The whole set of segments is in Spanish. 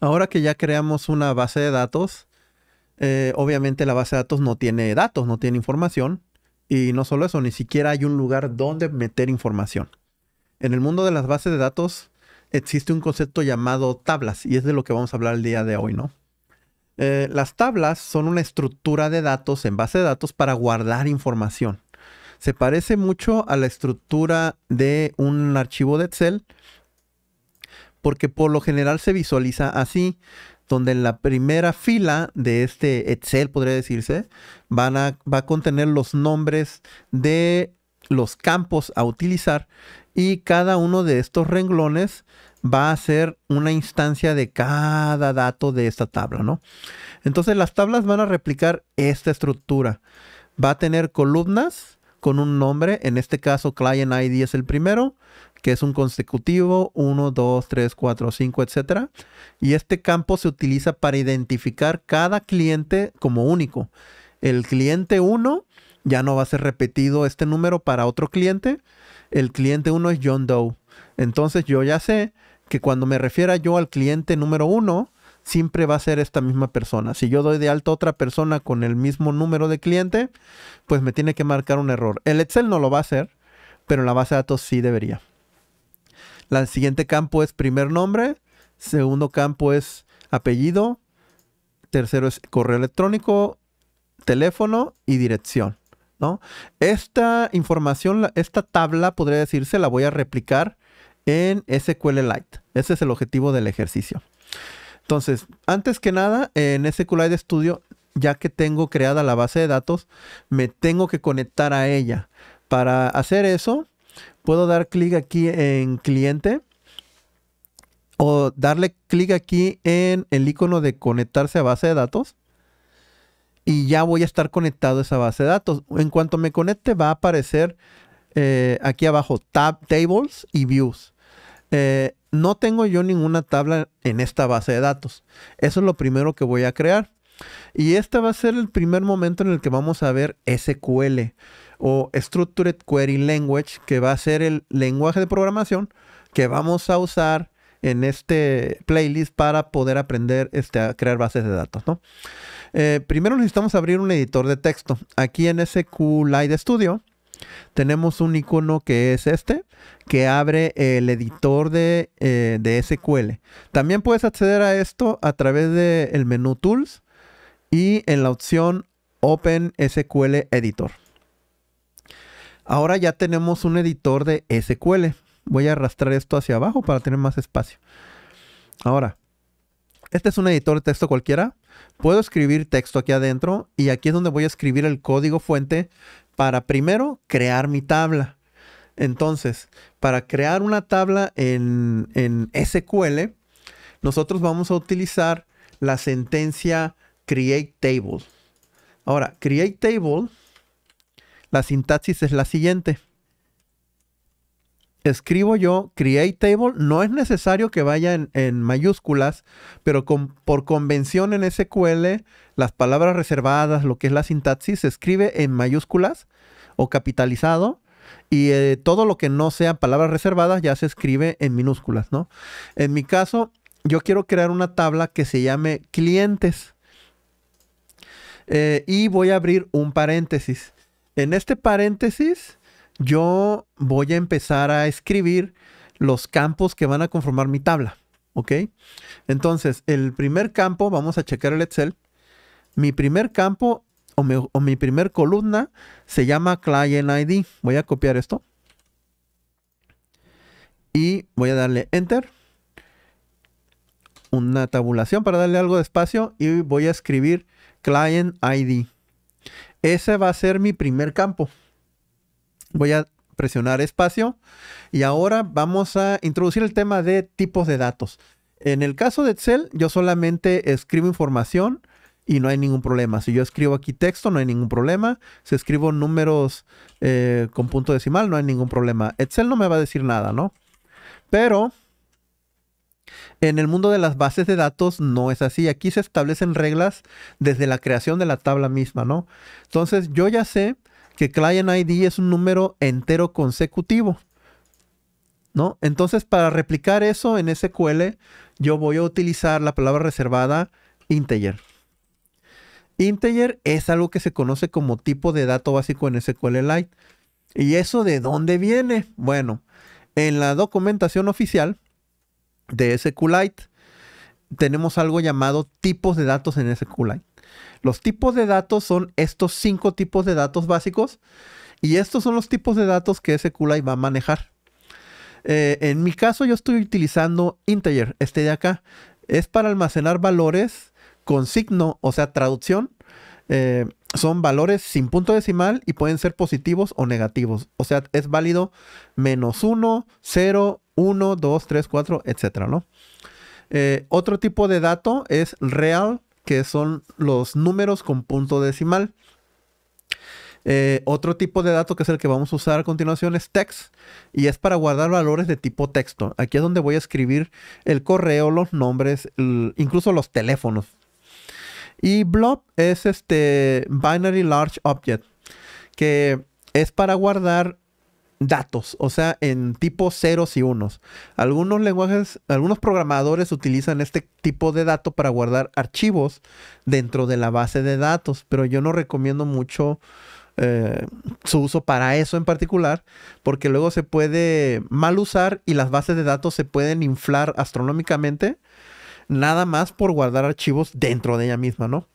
Ahora que ya creamos una base de datos, eh, obviamente la base de datos no tiene datos, no tiene información. Y no solo eso, ni siquiera hay un lugar donde meter información. En el mundo de las bases de datos existe un concepto llamado tablas y es de lo que vamos a hablar el día de hoy, ¿no? Eh, las tablas son una estructura de datos en base de datos para guardar información. Se parece mucho a la estructura de un archivo de Excel, porque por lo general se visualiza así, donde en la primera fila de este Excel, podría decirse, va a contener los nombres de los campos a utilizar y cada uno de estos renglones va a ser una instancia de cada dato de esta tabla, ¿no? Entonces las tablas van a replicar esta estructura. Va a tener columnas con un nombre, en este caso client ID es el primero, que es un consecutivo, 1, 2, 3, 4, 5, etc. Y este campo se utiliza para identificar cada cliente como único. El cliente 1 ya no va a ser repetido este número para otro cliente. El cliente 1 es John Doe. Entonces yo ya sé que cuando me refiera yo al cliente número 1, siempre va a ser esta misma persona. Si yo doy de alta a otra persona con el mismo número de cliente, pues me tiene que marcar un error. El Excel no lo va a hacer, pero en la base de datos sí debería. El siguiente campo es primer nombre, segundo campo es apellido, tercero es correo electrónico, teléfono y dirección, ¿no? Esta información, esta tabla, podría decirse, la voy a replicar en SQLite. Ese es el objetivo del ejercicio. Entonces, antes que nada, en SQLite Studio, ya que tengo creada la base de datos, me tengo que conectar a ella. Para hacer eso, puedo dar clic aquí en cliente o darle clic aquí en el icono de conectarse a base de datos y ya voy a estar conectado a esa base de datos. En cuanto me conecte va a aparecer eh, aquí abajo tab, tables y views. Eh, no tengo yo ninguna tabla en esta base de datos. Eso es lo primero que voy a crear. Y este va a ser el primer momento en el que vamos a ver SQL o Structured Query Language, que va a ser el lenguaje de programación que vamos a usar en este playlist para poder aprender este, a crear bases de datos. Eh, primero necesitamos abrir un editor de texto. Aquí en SQLite Studio tenemos un icono que es este, que abre el editor de, eh, SQL. También puedes acceder a esto a través del menú Tools y en la opción Open SQL Editor. Ahora ya tenemos un editor de SQL. Voy a arrastrar esto hacia abajo para tener más espacio. Ahora, este es un editor de texto cualquiera. Puedo escribir texto aquí adentro y aquí es donde voy a escribir el código fuente para primero crear mi tabla. Entonces, para crear una tabla en, SQL, nosotros vamos a utilizar la sentencia create table. Ahora, create table la sintaxis es la siguiente. Escribo yo create table, no es necesario que vaya en, mayúsculas, pero por convención en SQL, las palabras reservadas, lo que es la sintaxis, se escribe en mayúsculas o capitalizado y eh, todo lo que no sea palabras reservadas ya se escribe en minúsculas, ¿no? En mi caso, yo quiero crear una tabla que se llame clientes. Eh, y voy a abrir un paréntesis. En este paréntesis, yo voy a empezar a escribir los campos que van a conformar mi tabla. ¿Ok? Entonces, el primer campo, vamos a checar el Excel. Mi primer campo o mi, o mi primer columna se llama Client ID. Voy a copiar esto. Y voy a darle Enter. Una tabulación para darle algo de espacio. Y voy a escribir Client ID. Ese va a ser mi primer campo. Voy a presionar espacio y ahora vamos a introducir el tema de tipos de datos. En el caso de Excel, yo solamente escribo información y no hay ningún problema. Si yo escribo aquí texto, no hay ningún problema. Si escribo números eh, con punto decimal, no hay ningún problema. Excel no me va a decir nada, ¿no? Pero en el mundo de las bases de datos no es así. Aquí se establecen reglas desde la creación de la tabla misma, ¿no? Entonces yo ya sé que client ID es un número entero consecutivo. ¿No? Entonces, para replicar eso en SQL, yo voy a utilizar la palabra reservada integer. Integer es algo que se conoce como tipo de dato básico en Lite ¿Y eso de dónde viene? Bueno, en la documentación oficial de SQLite, tenemos algo llamado tipos de datos en SQLite. Los tipos de datos son estos cinco tipos de datos básicos y estos son los tipos de datos que SQLite va a manejar. Eh, en mi caso yo estoy utilizando integer, este de acá. Es para almacenar valores con signo, o sea, traducción. Eh, son valores sin punto decimal y pueden ser positivos o negativos. O sea, es válido menos 1, 0, 1, 2, 3, 4, etcétera, ¿no? Eh, otro tipo de dato es real, que son los números con punto decimal. Eh, otro tipo de dato que es el que vamos a usar a continuación es text y es para guardar valores de tipo texto. Aquí es donde voy a escribir el correo, los nombres, incluso los teléfonos. Y blob es este binary large object que es para guardar datos, o sea, en tipos ceros y unos. Algunos lenguajes, algunos programadores utilizan este tipo de dato para guardar archivos dentro de la base de datos, pero yo no recomiendo mucho eh, su uso para eso en particular, porque luego se puede mal usar y las bases de datos se pueden inflar astronómicamente, nada más por guardar archivos dentro de ella misma, ¿no?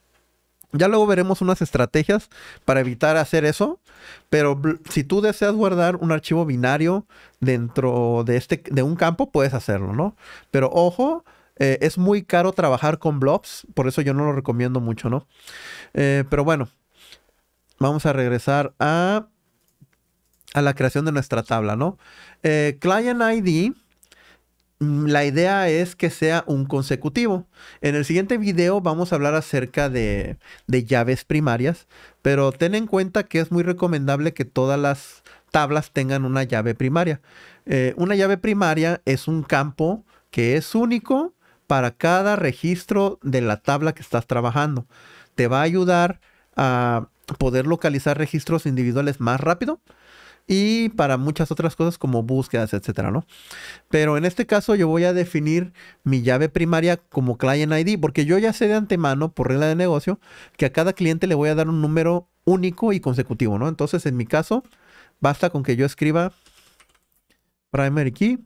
Ya luego veremos unas estrategias para evitar hacer eso, pero si tú deseas guardar un archivo binario dentro de, este, de un campo, puedes hacerlo, ¿no? Pero ojo, eh, es muy caro trabajar con blobs, por eso yo no lo recomiendo mucho, ¿no? Eh, pero bueno, vamos a regresar a, la creación de nuestra tabla, ¿no? Eh, client ID Mm, la idea es que sea un consecutivo. En el siguiente video vamos a hablar acerca de, llaves primarias, pero ten en cuenta que es muy recomendable que todas las tablas tengan una llave primaria. Eh, una llave primaria es un campo que es único para cada registro de la tabla que estás trabajando. Te va a ayudar a poder localizar registros individuales más rápido y para muchas otras cosas como búsquedas, etcétera, ¿no? Pero en este caso yo voy a definir mi llave primaria como client ID, porque yo ya sé de antemano, por regla de negocio, que a cada cliente le voy a dar un número único y consecutivo, ¿no? Entonces, en mi caso, basta con que yo escriba primary key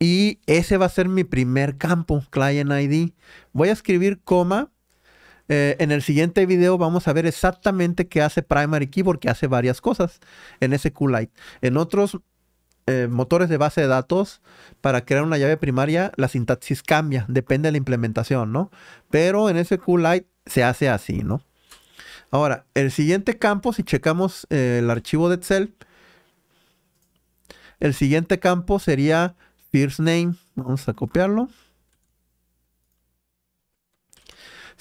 y ese va a ser mi primer campo, client ID. Voy a escribir coma eh, en el siguiente video vamos a ver exactamente qué hace Primary Key porque hace varias cosas en SQLite. En otros eh, motores de base de datos, para crear una llave primaria, la sintaxis cambia, depende de la implementación, ¿no? Pero en SQLite se hace así, ¿no? Ahora, el siguiente campo, si checamos eh, el archivo de Excel, el siguiente campo sería first name. Vamos a copiarlo.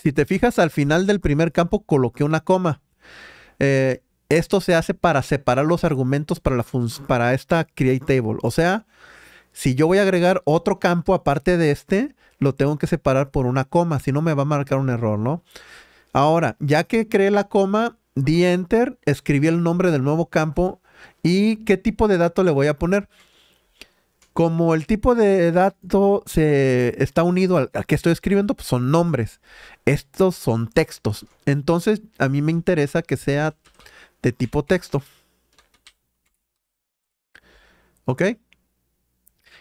Si te fijas, al final del primer campo coloqué una coma. Eh, esto se hace para separar los argumentos para, la para esta create table. O sea, si yo voy a agregar otro campo aparte de este, lo tengo que separar por una coma, si no me va a marcar un error, ¿no? Ahora, ya que creé la coma, di enter, escribí el nombre del nuevo campo y qué tipo de dato le voy a poner. Como el tipo de dato se está unido al, que estoy escribiendo, pues son nombres. Estos son textos. Entonces, a mí me interesa que sea de tipo texto. ¿Ok?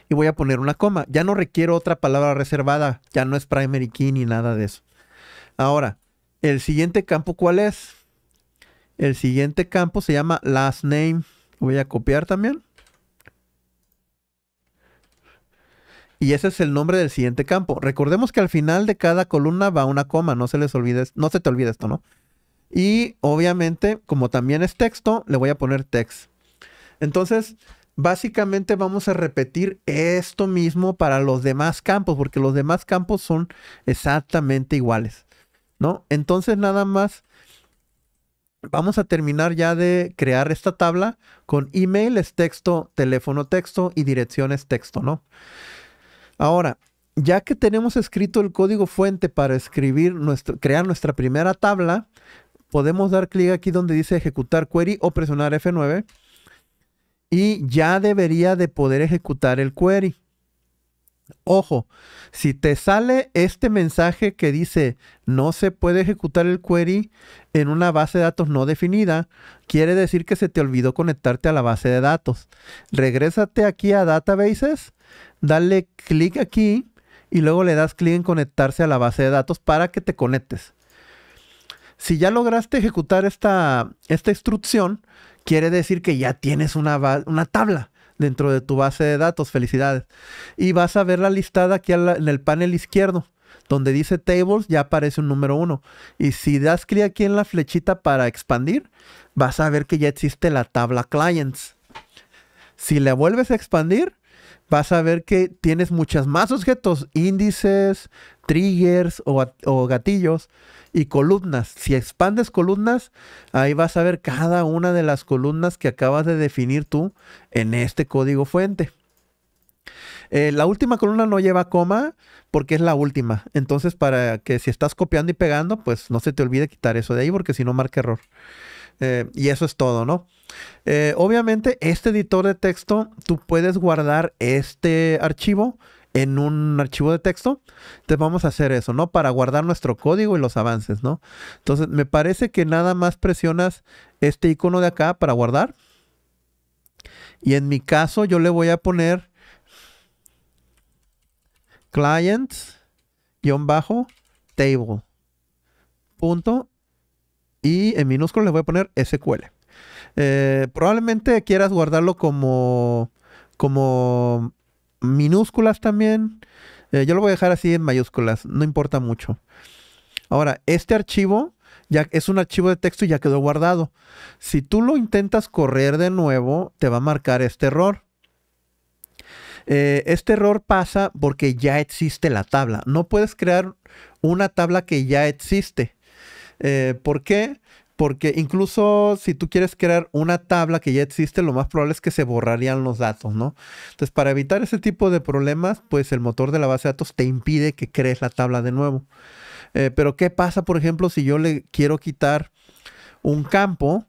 Y voy a poner una coma. Ya no requiero otra palabra reservada. Ya no es primary key ni nada de eso. Ahora, el siguiente campo, ¿cuál es? El siguiente campo se llama last name. Voy a copiar también. Y ese es el nombre del siguiente campo. Recordemos que al final de cada columna va una coma, no se les olvide, no se te olvide esto, ¿no? Y obviamente, como también es texto, le voy a poner text. Entonces, básicamente vamos a repetir esto mismo para los demás campos, porque los demás campos son exactamente iguales, ¿no? Entonces, nada más vamos a terminar ya de crear esta tabla con email es texto, teléfono texto y direcciones texto, ¿no? Ahora, ya que tenemos escrito el código fuente para escribir nuestro, crear nuestra primera tabla, podemos dar clic aquí donde dice ejecutar query o presionar F9 y ya debería de poder ejecutar el query. Ojo, si te sale este mensaje que dice no se puede ejecutar el query en una base de datos no definida, quiere decir que se te olvidó conectarte a la base de datos. Regrésate aquí a Databases, dale clic aquí y luego le das clic en conectarse a la base de datos para que te conectes. Si ya lograste ejecutar esta, instrucción, quiere decir que ya tienes una tabla dentro de tu base de datos. Felicidades. Y vas a ver la listada aquí en el panel izquierdo. Donde dice tables ya aparece un número 1. Y si das clic aquí en la flechita para expandir, vas a ver que ya existe la tabla clients. Si le vuelves a expandir, vas a ver que tienes muchas más objetos, índices, triggers o, gatillos y columnas. Si expandes columnas, ahí vas a ver cada una de las columnas que acabas de definir tú en este código fuente. Eh, la última columna no lleva coma porque es la última. Entonces, para que si estás copiando y pegando, pues no se te olvide quitar eso de ahí porque si no marca error. Eh, y eso es todo, ¿no? Eh, obviamente, este editor de texto, tú puedes guardar este archivo en un archivo de texto. Entonces vamos a hacer eso, ¿no? Para guardar nuestro código y los avances, ¿no? Entonces me parece que nada más presionas este icono de acá para guardar. Y en mi caso yo le voy a poner clients-table y en minúsculas le voy a poner SQL. Eh, probablemente quieras guardarlo como, como minúsculas también. Eh, yo lo voy a dejar así en mayúsculas, no importa mucho. Ahora, este archivo ya es un archivo de texto y ya quedó guardado. Si tú lo intentas correr de nuevo, te va a marcar este error. Eh, este error pasa porque ya existe la tabla. No puedes crear una tabla que ya existe. Eh, ¿Por qué? Porque incluso si tú quieres crear una tabla que ya existe, lo más probable es que se borrarían los datos, ¿no? Entonces, para evitar ese tipo de problemas, pues el motor de la base de datos te impide que crees la tabla de nuevo. Eh, pero, ¿qué pasa, por ejemplo, si yo le quiero quitar un campo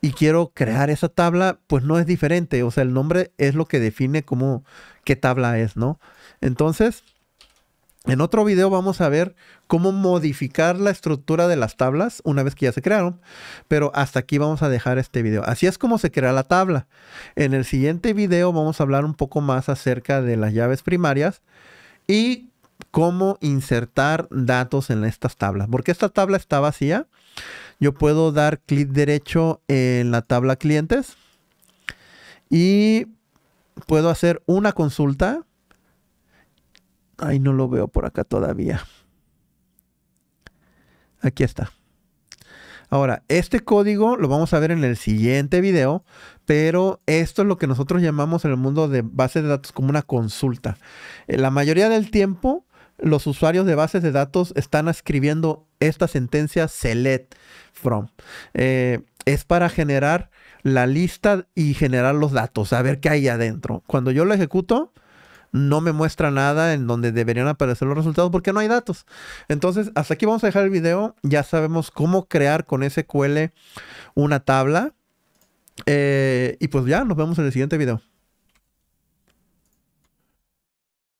y quiero crear esa tabla? Pues no es diferente. O sea, el nombre es lo que define cómo, qué tabla es, ¿no? Entonces, en otro video vamos a ver cómo modificar la estructura de las tablas una vez que ya se crearon, pero hasta aquí vamos a dejar este video. Así es como se crea la tabla. En el siguiente video vamos a hablar un poco más acerca de las llaves primarias y cómo insertar datos en estas tablas. Porque esta tabla está vacía. Yo puedo dar clic derecho en la tabla clientes y puedo hacer una consulta Ay, no lo veo por acá todavía. Aquí está. Ahora, este código lo vamos a ver en el siguiente video, pero esto es lo que nosotros llamamos en el mundo de bases de datos como una consulta. Eh, la mayoría del tiempo, los usuarios de bases de datos están escribiendo esta sentencia select from. Eh, es para generar la lista y generar los datos, a ver qué hay adentro. Cuando yo lo ejecuto, no me muestra nada en donde deberían aparecer los resultados porque no hay datos. Entonces, hasta aquí vamos a dejar el video. Ya sabemos cómo crear con SQL una tabla. Eh, y pues ya, nos vemos en el siguiente video.